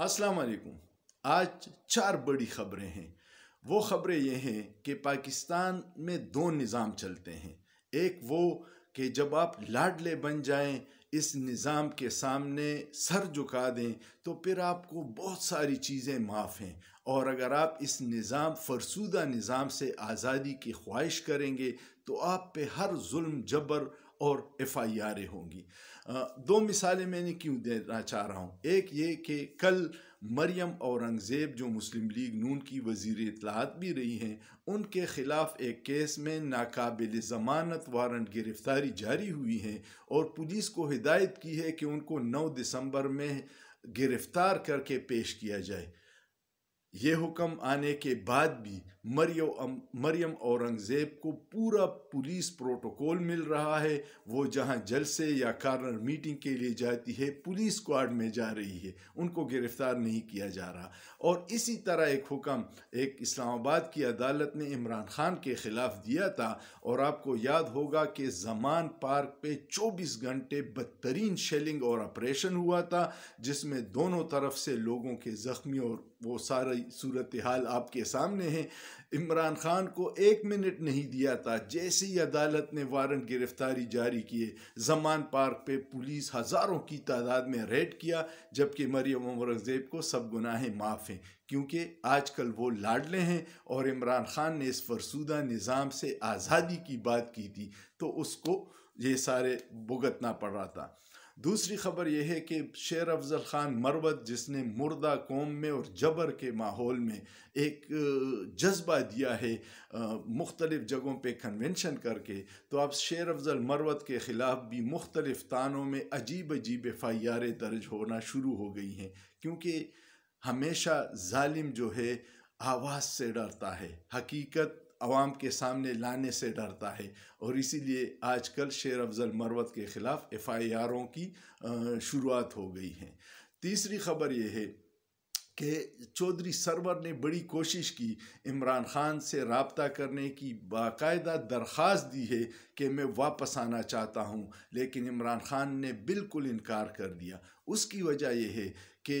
अस्सलाम वालेकुम आज चार बड़ी ख़बरें हैं वो ख़बरें ये हैं कि पाकिस्तान में दो निज़ाम चलते हैं एक वो कि जब आप लाडले बन जाएं इस निज़ाम के सामने सर झुका दें तो फिर आपको बहुत सारी चीज़ें माफ़ हैं और अगर आप इस निज़ाम फरसूदा निज़ाम से आज़ादी की ख्वाहिश करेंगे तो आप पे हर जुल्म जबर और एफ आई आर होंगी दो मिसालें मैंने क्यों देना चाह रहा हूँ एक ये कि कल मरियम औरंगज़ेब जो मुस्लिम लीग नून की वजीर इतलात भी रही हैं उनके ख़िलाफ़ एक केस में नाकबिल ज़मानत वारंट गिरफ़्तारी जारी हुई है और पुलिस को हिदायत की है कि उनको नौ दिसंबर में गिरफ़्तार करके पेश किया जाए ये हुक्म आने के बाद भी मरियम औरंगज़ेब को पूरा पुलिस प्रोटोकॉल मिल रहा है वो जहां जलसे या कार्नर मीटिंग के लिए जाती है पुलिस स्क्वाड में जा रही है उनको गिरफ्तार नहीं किया जा रहा और इसी तरह एक हुक्म एक इस्लामाबाद की अदालत ने इमरान खान के ख़िलाफ़ दिया था और आपको याद होगा कि जमान पार्क पर चौबीस घंटे बदतरीन शेलिंग और ऑपरेशन हुआ था जिसमें दोनों तरफ से लोगों के ज़ख्मी और वो सारी सूरत हाल आपके सामने है इमरान खान को एक मिनट नहीं दिया था जैसे ही अदालत ने वारंट गिरफ्तारी जारी किए जमान पार्क पे पुलिस हज़ारों की तादाद में रेड किया जबकि मरियम औरंगज़ेब को सब गुनाहें माफ़ हैं क्योंकि आजकल वो लाडले हैं और इमरान खान ने इस फरसूदा निज़ाम से आज़ादी की बात की थी तो उसको ये सारे भुगतना पड़ रहा था दूसरी खबर यह है कि शेर अफजल ख़ान मरवत जिसने मुर्दा कौम में और जबर के माहौल में एक जज्बा दिया है मुख्तलिफ़ जगहों पर कन्वेंशन करके तो अब शेर अफजल मरवत के ख़िलाफ़ भी मुख्तलिफ़ तानों में अजीब अजीब एफ आई आर दर्ज होना शुरू हो गई हैं क्योंकि हमेशा ालिम जो है आवाज़ से डरता है हकीकत आवाम के सामने लाने से डरता है और इसीलिए आजकल शेर अफजल मरवत के ख़िलाफ़ एफ़ आई आरों की शुरुआत हो गई है तीसरी खबर यह है कि चौधरी सरवर ने बड़ी कोशिश की इमरान खान से रबता करने की बाकायदा दरख्वास्त दी है कि मैं वापस आना चाहता हूँ लेकिन इमरान खान ने बिल्कुल इनकार कर दिया उसकी वजह यह है कि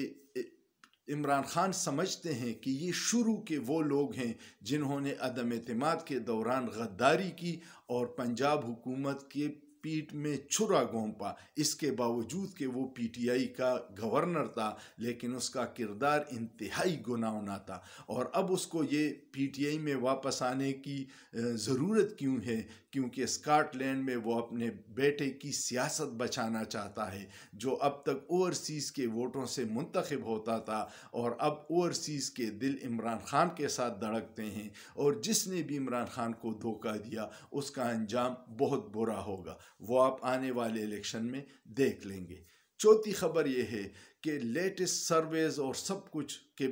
इमरान खान समझते हैं कि ये शुरू के वो लोग हैं जिन्होंने अदम अतमाद के दौरान गद्दारी की और पंजाब हुकूमत के पीठ में छुरा घोंपा इसके बावजूद के वो पीटीआई का गवर्नर था लेकिन उसका किरदार इंतहाई गुनावना था और अब उसको ये पीटीआई में वापस आने की ज़रूरत क्यों है क्योंकि स्कॉटलैंड में वो अपने बेटे की सियासत बचाना चाहता है जो अब तक ओवरसीज़ के वोटों से मुंतखब होता था और अब ओवरसीज़ के दिल इमरान खान के साथ धड़कते हैं और जिसने भी इमरान खान को धोखा दिया उसका अंजाम बहुत बुरा होगा वो आप आने वाले इलेक्शन में देख लेंगे चौथी खबर यह है कि लेटेस्ट सर्वेज और सब कुछ के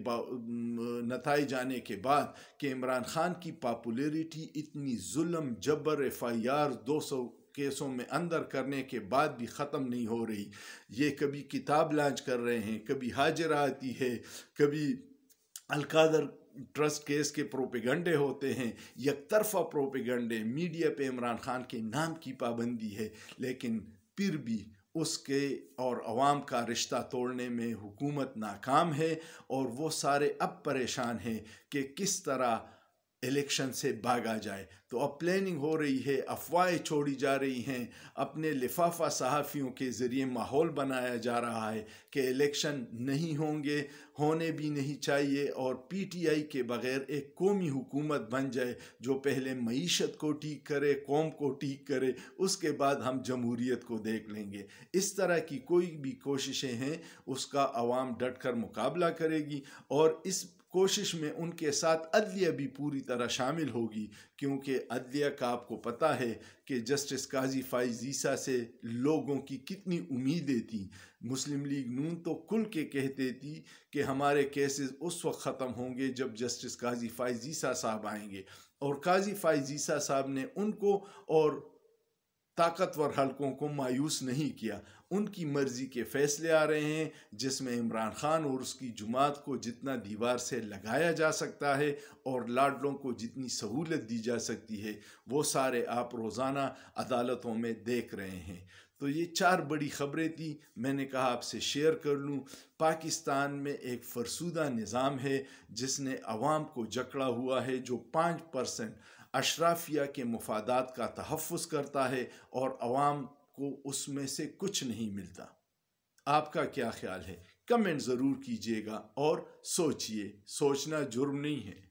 नतज जाने के बाद कि इमरान खान की पापुलरिटी इतनी जुल्म जबर एफ आई आर दो सौ केसों में अंदर करने के बाद भी ख़त्म नहीं हो रही ये कभी किताब लॉन्च कर रहे हैं कभी हाजिर आती है कभी अलकादर ट्रस्ट केस के प्रोपिगंडे होते हैं यकतरफा प्रोपिगंडे मीडिया पे इमरान खान के नाम की पाबंदी है लेकिन फिर भी उसके और आवाम का रिश्ता तोड़ने में हुकूमत नाकाम है और वो सारे अब परेशान हैं कि किस तरह इलेक्शन से भागा जाए तो अब प्लानिंग हो रही है अफवाहें छोड़ी जा रही हैं अपने लिफाफा सहाफ़ियों के ज़रिए माहौल बनाया जा रहा है कि इलेक्शन नहीं होंगे होने भी नहीं चाहिए और पीटीआई के बग़ैर एक कौमी हुकूमत बन जाए जो पहले मीशत को ठीक करे कौम को ठीक करे उसके बाद हम जमहूरीत को देख लेंगे इस तरह की कोई भी कोशिशें हैं उसका आवाम डट कर मुकाबला करेगी और इस कोशिश में उनके साथ अदलिया भी पूरी तरह शामिल होगी क्योंकि अदलिया का आपको पता है कि जस्टिस काजी फाइजीसा से लोगों की कितनी उम्मीदें थीं मुस्लिम लीग नून तो कुल के कहते थी कि हमारे केसेस उस वक्त ख़त्म होंगे जब जस्टिस काजी फाइजीसा साहब आएंगे और काजी फाइजीसा साहब ने उनको और ताकतवर हलकों को मायूस नहीं किया उनकी मर्जी के फैसले आ रहे हैं जिसमें इमरान खान और उसकी जुमात को जितना दीवार से लगाया जा सकता है और लाडलों को जितनी सहूलत दी जा सकती है वो सारे आप रोज़ाना अदालतों में देख रहे हैं तो ये चार बड़ी खबरें थी मैंने कहा आपसे शेयर कर लूँ पाकिस्तान में एक फरसूदा निज़ाम है जिसने आवाम को जकड़ा हुआ है जो पाँच परसेंट अशराफिया के मफादात का तहफ़ करता है और आवाम को उसमें से कुछ नहीं मिलता आपका क्या ख्याल है कमेंट ज़रूर कीजिएगा और सोचिए सोचना जुर्म नहीं है